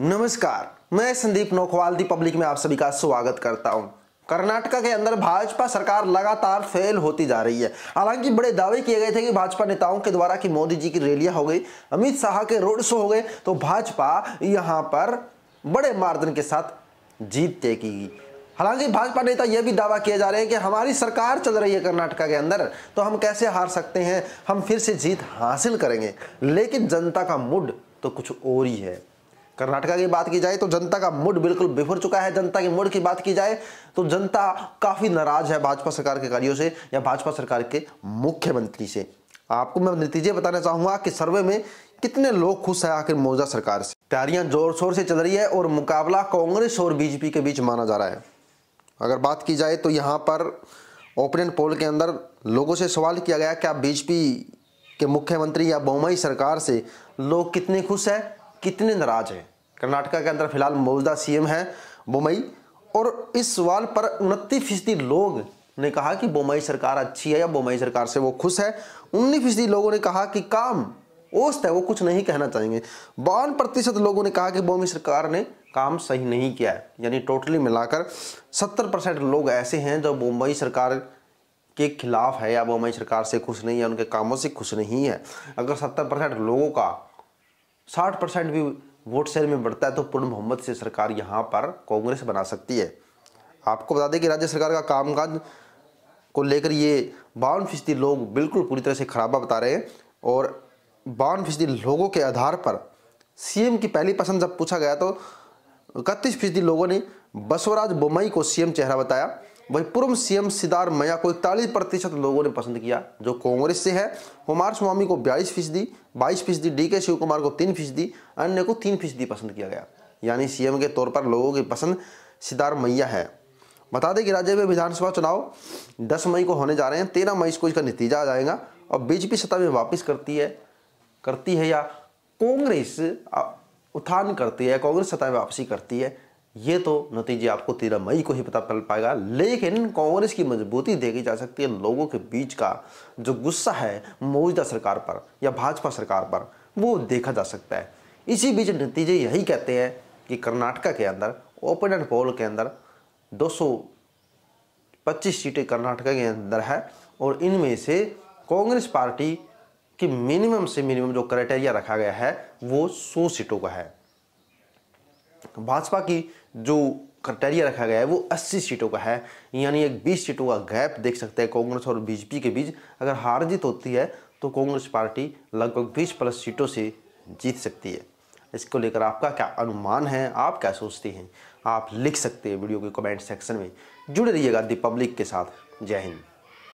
नमस्कार मैं संदीप नोखवाल दी पब्लिक में आप सभी का स्वागत करता हूं कर्नाटका के अंदर भाजपा सरकार लगातार फेल होती जा रही है हालांकि बड़े दावे किए गए थे कि भाजपा नेताओं के द्वारा कि मोदी जी की रैलियां हो गई अमित शाह के रोड शो हो गए तो भाजपा यहां पर बड़े मार्जन के साथ जीत तय की हालांकि भाजपा नेता यह भी दावा किए जा रहे हैं कि हमारी सरकार चल रही है कर्नाटका के अंदर तो हम कैसे हार सकते हैं हम फिर से जीत हासिल करेंगे लेकिन जनता का मूड तो कुछ और ही है कर्नाटका की बात की जाए तो जनता का मूड बिल्कुल बिफर चुका है जनता के मूड की बात की जाए तो जनता काफ़ी नाराज है भाजपा सरकार के कार्यों से या भाजपा सरकार के मुख्यमंत्री से आपको मैं नतीजे बताना चाहूंगा कि सर्वे में कितने लोग खुश हैं आखिर मौजूदा सरकार से तैयारियां जोर शोर से चल रही है और मुकाबला कांग्रेस और बीजेपी के बीच माना जा रहा है अगर बात की जाए तो यहाँ पर ओपिनियन पोल के अंदर लोगों से सवाल किया गया कि आप बीजेपी के मुख्यमंत्री या बोमई सरकार से लोग कितने खुश हैं कितने नाराज हैं कर्नाटका के अंदर फिलहाल मौजूदा सीएम हैं बोमई और इस सवाल पर उनतीस फीसदी लोग ने कहा कि बोमई सरकार अच्छी है या बोमई सरकार से वो खुश है उन्नीस फीसदी लोगों ने कहा कि काम औस्त है वो कुछ नहीं कहना चाहेंगे बावन प्रतिशत लोगों ने कहा कि बोमी सरकार ने काम सही नहीं किया है यानी टोटली मिलाकर सत्तर परसेंट लोग ऐसे हैं जो मुंबई सरकार के खिलाफ है या मुंबई सरकार से खुश नहीं है उनके कामों से खुश नहीं है अगर सत्तर परसेंट लोगों का साठ परसेंट भी वोट शेयर में बढ़ता है तो पूर्ण बहुमत से सरकार यहाँ पर कांग्रेस बना सकती है आपको बता दें कि राज्य सरकार का कामकाज को लेकर ये बावन फीसदी लोग बिल्कुल पूरी तरह से खराबा बता रहे हैं और बावन फीसदी लोगों के आधार पर सीएम की पहली पसंद जब पूछा गया तो इकतीस फीसदी लोगों ने बसवराज बोमई को सीएम चेहरा बताया वही पूर्व सीएम सिद्धारमैया को इकतालीस प्रतिशत लोगों ने पसंद किया जो कांग्रेस से है कुमार स्वामी को बयालीस फीसदी बाईस फीसदी डी के शिव कुमार को तीन फीसदी अन्य को तीन फीसदी पसंद किया गया यानी सीएम के तौर पर लोगों की पसंद मैया है बता दें कि राज्य में विधानसभा चुनाव दस मई को होने जा रहे हैं तेरह मई को इसका नतीजा आ जाएगा और बीजेपी सत्ता में वापिस करती है करती है या कांग्रेस उत्थान करती है कांग्रेस सत्ता में वापसी करती है ये तो नतीजे आपको तेरह मई को ही पता चल पाएगा लेकिन कांग्रेस की मजबूती देखी जा सकती है लोगों के बीच का जो गुस्सा है मौजूदा सरकार पर या भाजपा सरकार पर वो देखा जा सकता है इसी बीच नतीजे यही कहते हैं कि कर्नाटका के अंदर ओपन एंड पोल के अंदर 225 सीटें कर्नाटका के अंदर है और इनमें से कांग्रेस पार्टी की मिनिमम से मिनिमम जो क्राइटेरिया रखा गया है वो सौ सीटों का है भाजपा की जो क्राइटेरिया रखा गया है वो 80 सीटों का है यानी एक 20 सीटों का गैप देख सकते हैं कांग्रेस और बीजेपी के बीच अगर हार जीत होती है तो कांग्रेस पार्टी लगभग 20 प्लस सीटों से जीत सकती है इसको लेकर आपका क्या अनुमान है आप क्या सोचते हैं आप लिख सकते हैं वीडियो के कमेंट सेक्शन में जुड़े रहिएगा दी पब्लिक के साथ जय हिंद